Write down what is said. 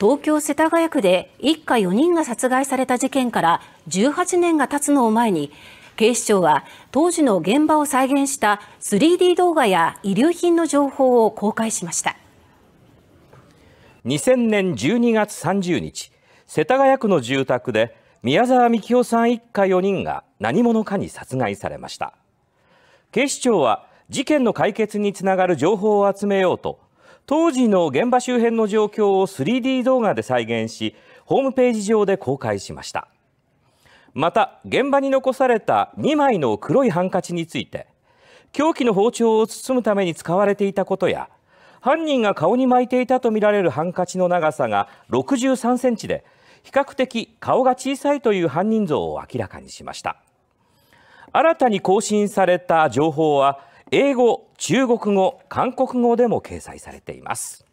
東京・世田谷区で一家4人が殺害された事件から18年が経つのを前に警視庁は当時の現場を再現した 3D 動画や遺留品の情報を公開しました2000年12月30日世田谷区の住宅で宮沢みきおさん一家4人が何者かに殺害されました警視庁は事件の解決につながる情報を集めようと当時の現場周辺の状況を 3D 動画で再現しホームページ上で公開しましたまた現場に残された2枚の黒いハンカチについて凶器の包丁を包むために使われていたことや犯人が顔に巻いていたとみられるハンカチの長さが63センチで比較的顔が小さいという犯人像を明らかにしました新たに更新された情報は英語中国語、韓国語でも掲載されています。